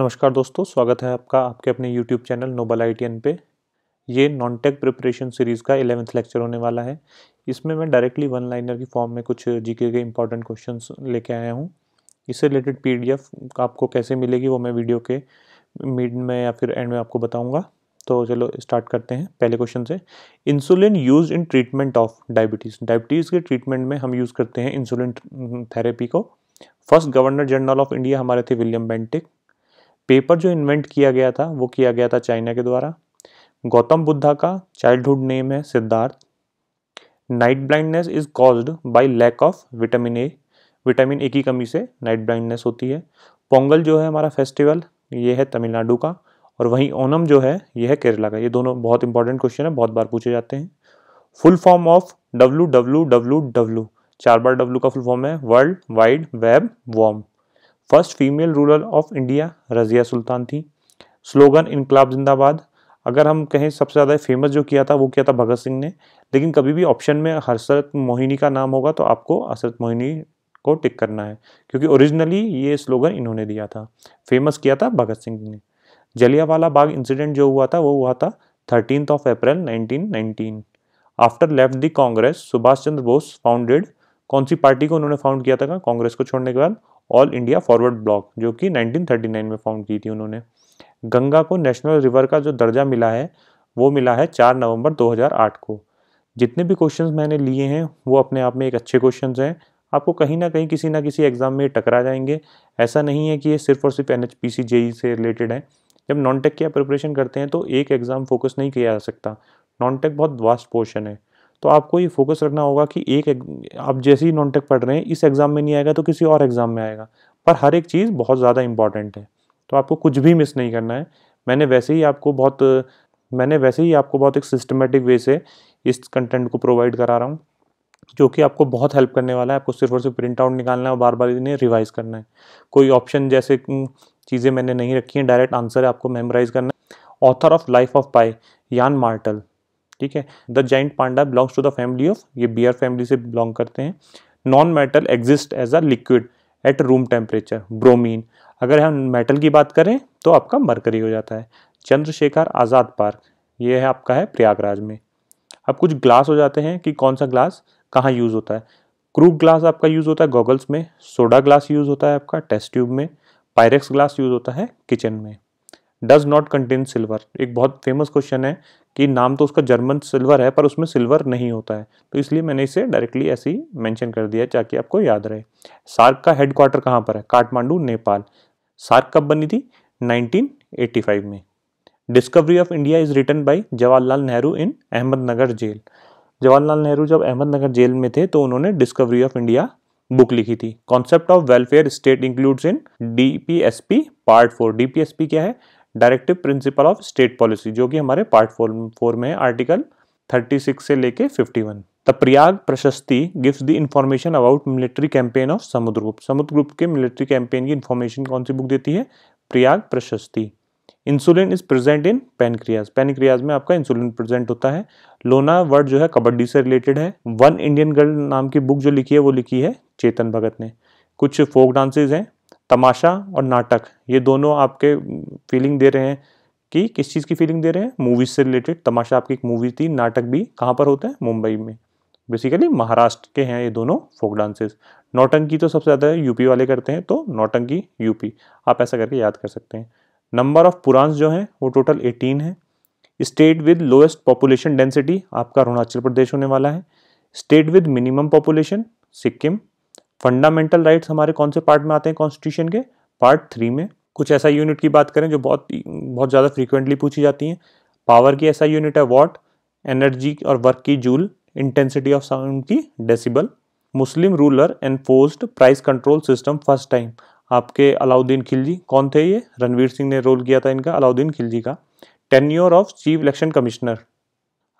नमस्कार दोस्तों स्वागत है आपका आपके अपने YouTube चैनल नोबल आई पे ये नॉन टेक प्रिपरेशन सीरीज़ का एलेवेंथ लेक्चर होने वाला है इसमें मैं डायरेक्टली वन लाइनर की फॉर्म में कुछ जीके के इंपॉर्टेंट क्वेश्चन लेके आया हूँ इससे रिलेटेड पी आपको कैसे मिलेगी वो मैं वीडियो के मिड में या फिर एंड में आपको बताऊँगा तो चलो स्टार्ट करते हैं पहले क्वेश्चन से insulin use in treatment of diabetes diabetes के ट्रीटमेंट में हम यूज़ करते हैं इंसुलिन थेरेपी को first governor general of India हमारे थे विलियम बेंटिक पेपर जो इन्वेंट किया गया था वो किया गया था चाइना के द्वारा गौतम बुद्धा का चाइल्डहुड नेम है Siddharth night blindness is caused by lack of vitamin A vitamin A की कमी से नाइट ब्लाइंडनेस होती है पोंगल जो है हमारा फेस्टिवल ये है तमिलनाडु का और वहीं ओनम जो है ये है केरला का ये दोनों बहुत इंपॉर्टेंट क्वेश्चन है बहुत बार पूछे जाते हैं full form of W W W W चार बार डब्लू का फुल फॉर्म है वर्ल्ड वाइड वेब वॉम first female ruler of India Razia Sultan थी स्लोगन इनकलाब जिंदाबाद अगर हम कहें सबसे ज़्यादा फेमस जो किया था वो किया था भगत सिंह ने लेकिन कभी भी ऑप्शन में हसरत मोहिनी का नाम होगा तो आपको हसरत मोहिनी को टिक करना है क्योंकि ओरिजिनली ये स्लोगन इन्होंने दिया था फेमस किया था भगत सिंह ने जलियावाला बाग इंसिडेंट जो हुआ था वो हुआ था thirteen of April 1919 after left the Congress Subhash Chandra Bose founded कौन सी पार्टी को उन्होंने फाउंड किया था कांग्रेस को छोड़ने के बाद ऑल इंडिया फॉरवर्ड ब्लॉक जो कि 1939 में फाउंड की थी उन्होंने गंगा को नेशनल रिवर का जो दर्जा मिला है वो मिला है 4 नवंबर 2008 को जितने भी क्वेश्चंस मैंने लिए हैं वो अपने आप में एक अच्छे क्वेश्चंस हैं आपको कहीं ना कहीं किसी ना किसी एग्ज़ाम में टकरा जाएंगे ऐसा नहीं है कि ये सिर्फ और सिर्फ एन एच पी सी से रिलेटेड है जब नॉन टेक की आप प्रिपरेशन करते हैं तो एक एग्ज़ाम फोकस नहीं किया जा सकता नॉन टेक बहुत वास्ट पोर्शन है तो आपको ये फोकस रखना होगा कि एक, आप जैसे ही नॉन टेक पढ़ रहे हैं इस एग्ज़ाम में नहीं आएगा तो किसी और एग्ज़ाम में आएगा पर हर एक चीज़ बहुत ज़्यादा इंपॉर्टेंट है तो आपको कुछ भी मिस नहीं करना है मैंने वैसे ही आपको बहुत मैंने वैसे ही आपको बहुत एक सिस्टमेटिक वे से इस कंटेंट को प्रोवाइड करा रहा हूँ जो कि आपको बहुत हेल्प करने वाला है आपको सिर्फ और सिर्फ प्रिंट आउट निकालना है और बार बार इन्हें रिवाइज़ करना है कोई ऑप्शन जैसे चीज़ें मैंने नहीं रखी हैं डायरेक्ट आंसर है आपको मेमोराइज़ करना है author of Life of Pi Yann Martel ठीक है the giant panda belongs to the family of ये बियर फैमिली से बिलोंग करते हैं non metal exist as a liquid at room temperature bromine अगर हम मेटल की बात करें तो आपका मरकरी हो जाता है चंद्रशेखर आज़ाद पार्क ये है आपका है प्रयागराज में अब कुछ ग्लास हो जाते हैं कि कौन सा ग्लास कहाँ यूज़ होता है क्रूक ग्लास आपका यूज़ होता है गॉगल्स में सोडा ग्लास यूज़ होता है आपका टेस्ट ट्यूब में पायरेक्स ग्लास यूज़ होता है किचन में डज नॉट कंटेन सिल्वर एक बहुत फेमस क्वेश्चन है कि नाम तो उसका जर्मन सिल्वर है पर उसमें सिल्वर नहीं होता है तो इसलिए मैंने इसे डायरेक्टली ऐसे ही मैंशन कर दिया ताकि आपको याद रहे सार्क का हेडक्वार्टर कहाँ पर है काठमांडू नेपाल सार्क कब बनी थी 1985 में Discovery of India is written by Jawaharlal Nehru in Ahmednagar jail Jawaharlal Nehru जब अहमदनगर जेल में थे तो उन्होंने डिस्कवरी ऑफ इंडिया बुक लिखी थी concept of welfare state includes in DPSP part four DPSP क्या है directive principle of state policy जो कि हमारे पार्ट फोर में है आर्टिकल 36 से लेके 51 the Prayag Prashasti gives the information about military campaign of Samudragupta Samudragupta के मिलिट्री कैंपेन की इन्फॉर्मेशन कौन सी बुक देती है Prayag Prashasti insulin is present in pancreas pancreas में आपका इंसुलिन प्रेजेंट होता है लोना वर्ड जो है कबड्डी से रिलेटेड है वन इंडियन गर्ल नाम की बुक जो लिखी है वो लिखी है चेतन भगत ने कुछ फोक डांसेज हैं तमाशा और नाटक ये दोनों आपके फीलिंग दे रहे हैं कि किस चीज़ की फीलिंग दे रहे हैं मूवीज से रिलेटेड तमाशा आपकी एक मूवी थी नाटक भी कहाँ पर होता है मुंबई में बेसिकली महाराष्ट्र के हैं ये दोनों फोक डांसेस नौटंकी तो सबसे ज़्यादा यूपी वाले करते हैं तो नौटंकी यूपी आप ऐसा करके याद कर सकते हैं नंबर ऑफ पुरान्स जो हैं वो टोटल एटीन है state with lowest population density आपका अरुणाचल प्रदेश होने वाला है state with minimum population Sikkim fundamental rights हमारे कौन से पार्ट में आते हैं कॉन्स्टिट्यूशन के पार्ट थ्री में कुछ ऐसा यूनिट की बात करें जो बहुत बहुत ज़्यादा फ्रीक्वेंटली पूछी जाती हैं पावर की ऐसा यूनिट है वॉट एनर्जी और वर्क की जूल इंटेंसिटी ऑफ साउंड की decibel Muslim ruler enforced price control system first time आपके अलाउद्दीन खिलजी कौन थे ये रणवीर सिंह ने रोल किया था इनका अलाउद्दीन खिलजी का tenure of chief election commissioner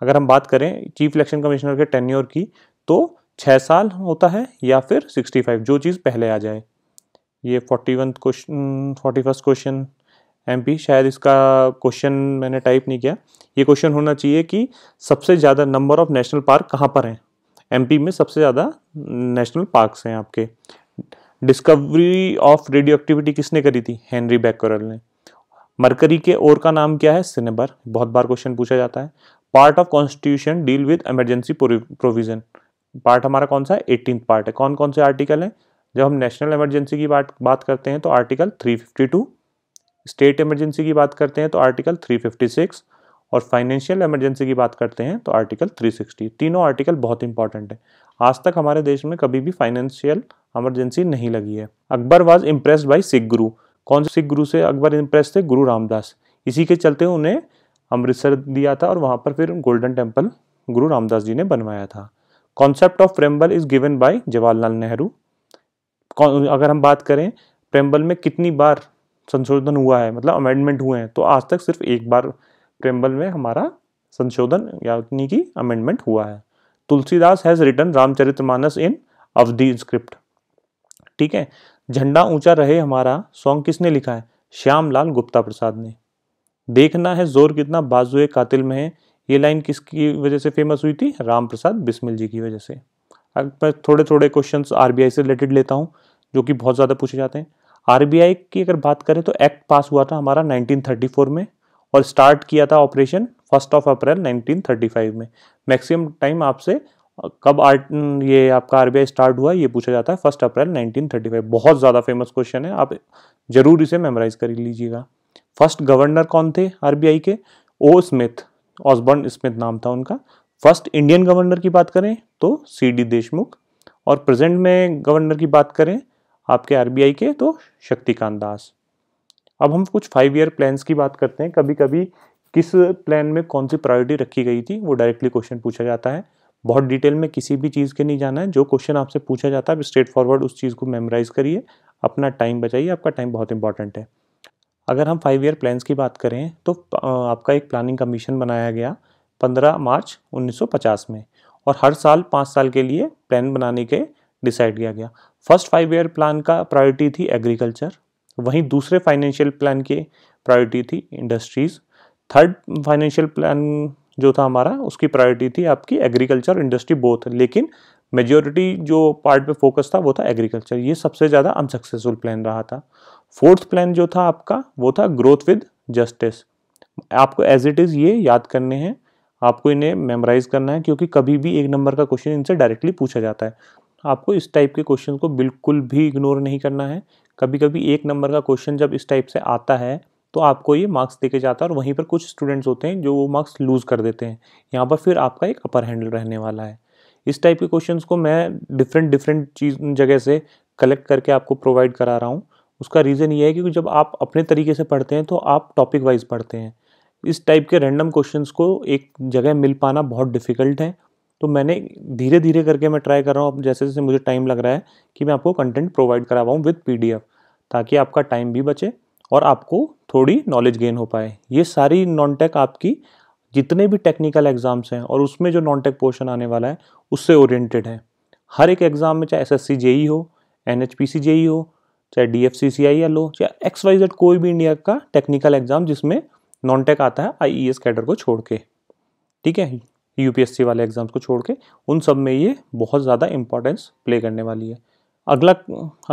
अगर हम बात करें चीफ इलेक्शन कमिश्नर के टेन्योर की तो छः साल होता है या फिर सिक्सटी फाइव जो चीज़ पहले आ जाए ये forty one question forty first question M P शायद इसका क्वेश्चन मैंने टाइप नहीं किया ये क्वेश्चन होना चाहिए कि सबसे ज़्यादा नंबर ऑफ नेशनल पार्क कहाँ पर हैं पी में सबसे ज़्यादा नेशनल पार्कस हैं आपके डिस्कवरी ऑफ रेडियो एक्टिविटी किसने करी थी हेनरी बैकोरल ने मरकरी के और का नाम क्या है सिनेबर बहुत बार क्वेश्चन पूछा जाता है part of constitution deal with emergency provision part हमारा कौन सा है एटीन पार्ट है कौन कौन से आर्टिकल हैं जब हम नेशनल इमरजेंसी की बात बात करते हैं तो आर्टिकल 352 स्टेट इमरजेंसी की बात करते हैं तो आर्टिकल 356 और फाइनेंशियल इमरजेंसी की बात करते हैं तो आर्टिकल 360 तीनों आर्टिकल बहुत इंपॉर्टेंट है आज तक हमारे देश में कभी भी फाइनेंशियल इमरजेंसी नहीं लगी है Akbar was impress by Sikh guru कौन से सिख गुरु से अकबर इम्प्रेस थे गुरु रामदास इसी के चलते उन्हें अमृतसर दिया था और वहाँ पर फिर गोल्डन टेम्पल गुरु रामदास जी ने बनवाया था concept of preamble is given by Jawaharlal Nehru अगर हम बात करें प्रेम्बल में कितनी बार संशोधन हुआ है मतलब अमेंडमेंट हुए हैं तो आज तक सिर्फ एक बार प्रेम्बल में हमारा संशोधन यानी कि अमेंडमेंट हुआ है Tulsidas has return Ramcharitmanas in Awadhi script ठीक है झंडा ऊंचा रहे हमारा सॉन्ग किसने लिखा है श्यामलाल गुप्ता प्रसाद ने देखना है जोर कितना बाजुए कातिल में है ये लाइन किसकी वजह से फेमस हुई थी राम प्रसाद बिस्मिल जी की वजह से अब मैं थोड़े थोड़े क्वेश्चंस आरबीआई से रिलेटेड लेता हूँ जो कि बहुत ज़्यादा पूछे जाते हैं आरबीआई की अगर बात करें तो एक्ट पास हुआ था हमारा 1934 में और स्टार्ट किया था ऑपरेशन फर्स्ट ऑफ अप्रैल 1935 में मैक्सिमम टाइम आपसे कब आर ये आपका आर स्टार्ट हुआ ये पूछा जाता है फर्स्ट अप्रैल 1935 बहुत ज़्यादा फेमस क्वेश्चन है आप ज़रूर इसे मेमोराइज कर लीजिएगा फर्स्ट गवर्नर कौन थे आर के ओ स्मिथ ऑसबर्न स्मिथ नाम था उनका फर्स्ट इंडियन गवर्नर की बात करें तो सी डी देशमुख और प्रेजेंट में गवर्नर की बात करें आपके आरबीआई के तो शक्तिकांत दास अब हम कुछ फाइव ईयर प्लान्स की बात करते हैं कभी कभी किस प्लान में कौन सी प्रायोरिटी रखी गई थी वो डायरेक्टली क्वेश्चन पूछा जाता है बहुत डिटेल में किसी भी चीज़ के नहीं जाना है जो क्वेश्चन आपसे पूछा जाता है आप स्ट्रेट फॉरवर्ड उस चीज़ को मेमोराइज करिए अपना टाइम बचाइए आपका टाइम बहुत इंपॉर्टेंट है अगर हम फाइव ईयर प्लान्स की बात करें तो आपका एक प्लानिंग कमीशन बनाया गया 15 मार्च 1950 में और हर साल पाँच साल के लिए प्लान बनाने के डिसाइड किया गया फर्स्ट फाइव ईयर प्लान का प्रायोरिटी थी एग्रीकल्चर वहीं दूसरे फाइनेंशियल प्लान की प्रायोरिटी थी इंडस्ट्रीज़ थर्ड फाइनेंशियल प्लान जो था हमारा उसकी प्रायोरिटी थी आपकी एग्रीकल्चर इंडस्ट्री बोथ लेकिन मेजोरिटी जो पार्ट पे फोकस था वो था एग्रीकल्चर ये सबसे ज़्यादा अनसक्सेसफुल प्लान रहा था फोर्थ प्लान जो था आपका वो था ग्रोथ विद जस्टिस आपको एज इट इज़ ये याद करने हैं आपको इन्हें मेमोराइज करना है क्योंकि कभी भी एक नंबर का क्वेश्चन इनसे डायरेक्टली पूछा जाता है आपको इस टाइप के क्वेश्चन को बिल्कुल भी इग्नोर नहीं करना है कभी कभी एक नंबर का क्वेश्चन जब इस टाइप से आता है तो आपको ये मार्क्स देके जाता है और वहीं पर कुछ स्टूडेंट्स होते हैं जो वो मार्क्स लूज़ कर देते हैं यहाँ पर फिर आपका एक अपर हैंडल रहने वाला है इस टाइप के क्वेश्चंस को मैं डिफरेंट डिफरेंट चीज जगह से कलेक्ट करके आपको प्रोवाइड करा रहा हूँ उसका रीज़न ये है क्योंकि जब आप अपने तरीके से पढ़ते हैं तो आप टॉपिक वाइज पढ़ते हैं इस टाइप के रैंडम क्वेश्चंस को एक जगह मिल पाना बहुत डिफ़िकल्ट है तो मैंने धीरे धीरे करके मैं ट्राई कर रहा हूँ अब जैसे जैसे मुझे टाइम लग रहा है कि मैं आपको कंटेंट प्रोवाइड करा पाऊँ विद पी ताकि आपका टाइम भी बचे और आपको थोड़ी नॉलेज गेन हो पाए ये सारी नॉन टेक आपकी जितने भी टेक्निकल एग्ज़ाम्स हैं और उसमें जो नॉन टेक पोर्शन आने वाला है उससे ओरिएंटेड है हर एक एग्ज़ाम में चाहे एस एस e हो एन एच e हो चाहे डी एफ सी सी आई या लो चाहे एक्स वाई जेड कोई भी इंडिया का टेक्निकल एग्जाम जिसमें नॉन टेक आता है आई ई एस कैडर को छोड़ के ठीक है यूपीएससी वाले एग्जाम्स को छोड़ के उन सब में ये बहुत ज़्यादा इंपॉर्टेंस प्ले करने वाली है अगला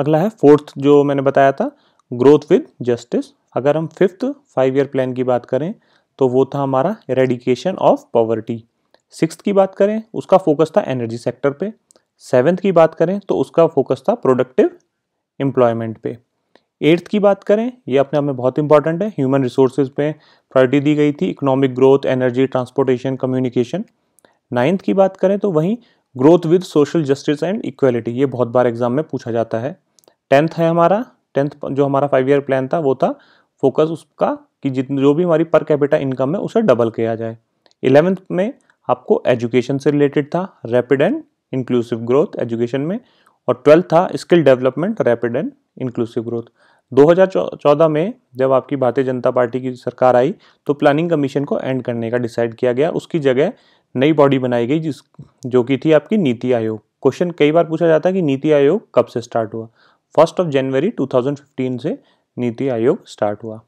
अगला है फोर्थ जो मैंने बताया था ग्रोथ विद जस्टिस अगर हम फिफ्थ फाइव ईयर प्लान की बात करें तो वो था हमारा रेडिकेशन ऑफ पॉवर्टी सिक्स की बात करें उसका फोकस था एनर्जी सेक्टर पे सेवन्थ की बात करें तो उसका फोकस था प्रोडक्टिव एम्प्लॉयमेंट पे एट्थ की बात करें ये अपने आप में बहुत इंपॉर्टेंट है ह्यूमन रिसोर्सेज पे प्रायोरिटी दी गई थी economic growth energy transportation communication ninth की बात करें तो वहीं growth with social justice and equality ये बहुत बार एग्जाम में पूछा जाता है टेंथ है हमारा टेंथ जो हमारा फाइव ईयर प्लान था वो था फोकस उसका कि जितनी जो भी हमारी पर कैपिटा इनकम है उसे डबल किया जाए इलेवेंथ में आपको एजुकेशन से रिलेटेड था rapid and inclusive growth education में और ट्वेल्थ था skill development rapid and inclusive growth 2014 में जब आपकी भारतीय जनता पार्टी की सरकार आई तो प्लानिंग कमीशन को एंड करने का डिसाइड किया गया उसकी जगह नई बॉडी बनाई गई जिस जो कि थी आपकी नीति आयोग क्वेश्चन कई बार पूछा जाता है कि नीति आयोग कब से स्टार्ट हुआ फर्स्ट ऑफ जनवरी 2015 से नीति आयोग स्टार्ट हुआ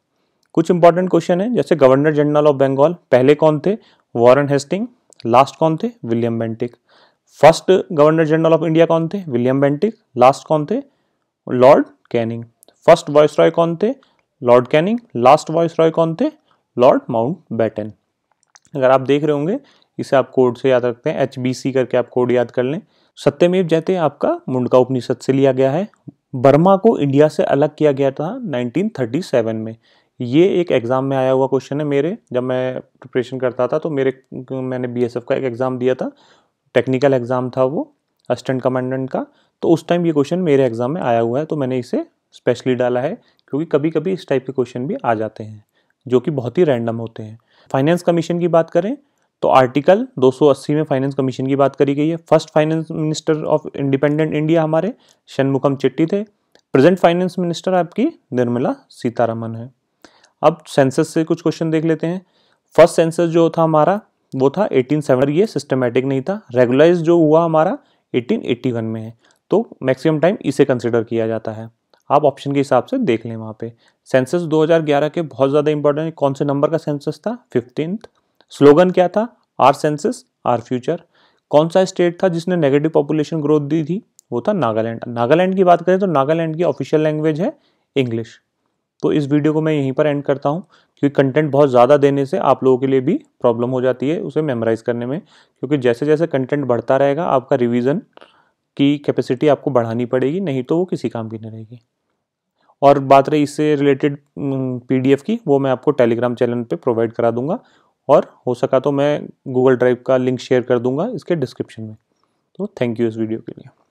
कुछ इंपॉर्टेंट क्वेश्चन है जैसे गवर्नर जनरल ऑफ बंगाल पहले कौन थे वॉरन हेस्टिंग लास्ट कौन थे William Bentinck first governor general of India कौन थे विलियम बेंटिक लास्ट कौन थे Lord Canning first viceroy कौन थे Lord Canning last viceroy कौन थे लॉर्ड माउंट बैटन अगर आप देख रहे होंगे इसे आप कोड से याद रखते हैं एच करके आप कोड याद कर लें सत्यमेव जयते आपका मुंडका उपनिषद से लिया गया है बर्मा को इंडिया से अलग किया गया था 1937 में ये एक एग्ज़ाम में आया हुआ क्वेश्चन है मेरे जब मैं प्रिपरेशन करता था तो मेरे मैंने बीएसएफ का एक एग्ज़ाम दिया था टेक्निकल एग्ज़ाम था वो असिस्टेंट कमांडेंट का तो उस टाइम ये क्वेश्चन मेरे एग्ज़ाम में आया हुआ है तो मैंने इसे स्पेशली डाला है क्योंकि कभी कभी इस टाइप के क्वेश्चन भी आ जाते हैं जो कि बहुत ही रैंडम होते हैं फाइनेंस कमीशन की बात करें तो आर्टिकल 280 में फाइनेंस कमीशन की बात करी गई है first finance minister of independent India हमारे शनमुखम चिट्टी थे प्रेजेंट फाइनेंस मिनिस्टर आपकी निर्मला सीतारमन है अब सेंसस से कुछ क्वेश्चन देख लेते हैं फर्स्ट सेंसस जो था हमारा वो था एटीन सेवन ये सिस्टमेटिक नहीं था रेगुलाइज जो हुआ हमारा एटीन एट्टी वन में है तो मैक्सिमम टाइम इसे कंसिडर किया जाता है आप ऑप्शन के हिसाब से देख लें वहाँ पे सेंसस 2011 के बहुत ज़्यादा इंपॉर्टेंट कौन से नंबर का सेंसस था फिफ्टीन स्लोगन क्या था आर सेंसस आर फ्यूचर कौन सा स्टेट था जिसने नेगेटिव पॉपुलेशन ग्रोथ दी थी वो था नागालैंड नागालैंड की बात करें तो नागालैंड की ऑफिशियल लैंग्वेज है इंग्लिश तो इस वीडियो को मैं यहीं पर एंड करता हूँ क्योंकि कंटेंट बहुत ज़्यादा देने से आप लोगों के लिए भी प्रॉब्लम हो जाती है उसे मेमोराइज़ करने में क्योंकि जैसे जैसे कंटेंट बढ़ता रहेगा आपका रिविज़न की कैपेसिटी आपको बढ़ानी पड़ेगी नहीं तो वो किसी काम की नहीं रहेगी और बात रही इससे रिलेटेड पीडीएफ की वो मैं आपको टेलीग्राम चैनल पे प्रोवाइड करा दूंगा और हो सका तो मैं गूगल ड्राइव का लिंक शेयर कर दूंगा इसके डिस्क्रिप्शन में तो थैंक यू इस वीडियो के लिए